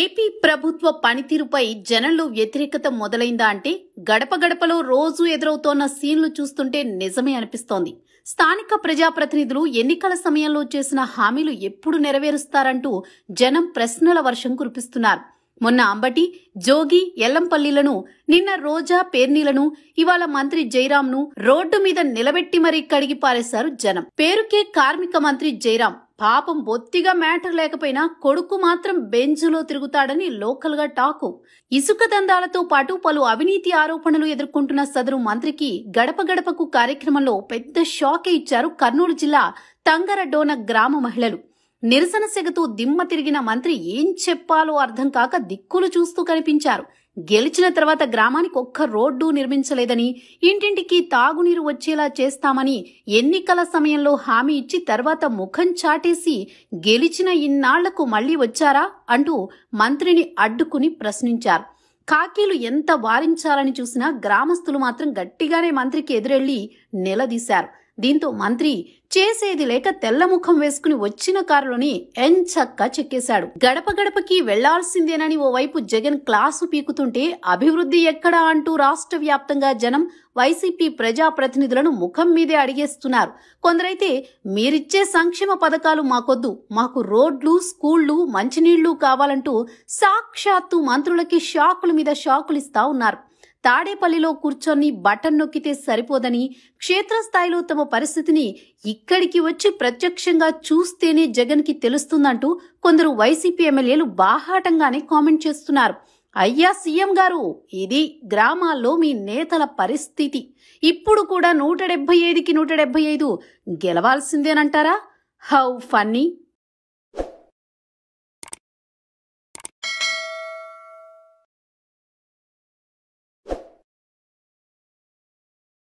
AP ప్రభుత్వ పనితీరుపై జనంలో వ్యతిరేకత మొదలైందా అంటే గడప గడపలో రోజు ఎదురవుతోన్న సీన్లు చూస్తుంటే నిజమే అనిపిస్తోంది స్థానిక ప్రజాప్రతినిధులు ఎన్నికల సమయంలో చేసిన హామీలు ఎప్పుడు నెరవేరుస్తారంటూ జనం ప్రశ్నల వర్షం కురిపిస్తున్నారు మొన్న అంబటి జోగి ఎల్లంపల్లిలను నిన్న రోజా పేర్నీలను ఇవాళ మంత్రి జైరాంను రోడ్డు మీద నిలబెట్టి మరీ కడిగి పారేశారు జనం పేరుకే కార్మిక మంత్రి జైరాం పాపం బొత్తిగా మ్యాటర్ లేకపోయినా కొడుకు మాత్రం బెంజులో తిరుగుతాడని లోకల్గా టాకు ఇసుక దందాలతో పాటు పలు అవినీతి ఆరోపణలు ఎదుర్కొంటున్న సదరు మంత్రికి గడప గడపకు కార్యక్రమంలో పెద్ద షాకే ఇచ్చారు కర్నూలు జిల్లా తంగరడోన గ్రామ మహిళలు నిరసన సెగతూ దిమ్మ తిరిగిన మంత్రి ఏం చెప్పాలో అర్థం కాక దిక్కులు చూస్తూ కనిపించారు గెలిచిన తర్వాత గ్రామానికి ఒక్క రోడ్డు నిర్మించలేదని ఇంటింటికి తాగునీరు వచ్చేలా చేస్తామని ఎన్నికల సమయంలో హామీ ఇచ్చి తర్వాత ముఖం చాటేసి గెలిచిన ఇన్నాళ్లకు మళ్లీ వచ్చారా అంటూ మంత్రిని అడ్డుకుని ప్రశ్నించారు కాకీలు ఎంత వారించాలని చూసినా గ్రామస్తులు మాత్రం గట్టిగానే మంత్రికి ఎదురెళ్లి నిలదీశారు దీంతో మంత్రి చేసేది లేక తెల్లముఖం వేసుకుని వచ్చిన కారులోని ఎంచక్క చెక్కేశాడు గడప గడపకి వెళ్లాల్సిందేనని ఓవైపు జగన్ క్లాసు పీకుతుంటే అభివృద్ధి ఎక్కడా అంటూ రాష్ట్ర వ్యాప్తంగా జనం వైసీపీ ప్రజాప్రతినిధులను ముఖం మీదే అడిగేస్తున్నారు కొందరైతే మీరిచ్చే సంక్షేమ పథకాలు మాకొద్దు మాకు రోడ్లు స్కూళ్లు మంచినీళ్లు కావాలంటూ సాక్షాత్తు మంత్రులకి షాకుల మీద షాకులిస్తా ఉన్నారు తాడేపల్లిలో కూర్చొని బటన్ నొక్కితే సరిపోదని క్షేత్రస్థాయిలో తమ పరిస్థితిని ఇక్కడికి వచ్చి ప్రత్యక్షంగా చూస్తేనే జగన్కి తెలుస్తుందంటూ కొందరు వైసీపీ ఎమ్మెల్యేలు బాహాటంగానే కామెంట్ చేస్తున్నారు అయ్యా సీఎం గారు ఇది గ్రామాల్లో మీ నేతల పరిస్థితి ఇప్పుడు కూడా నూట డెబ్బై ఐదుకి నూట డెబ్బై ఐదు గెలవాల్సిందేనంటారా హౌ ఫన్నీ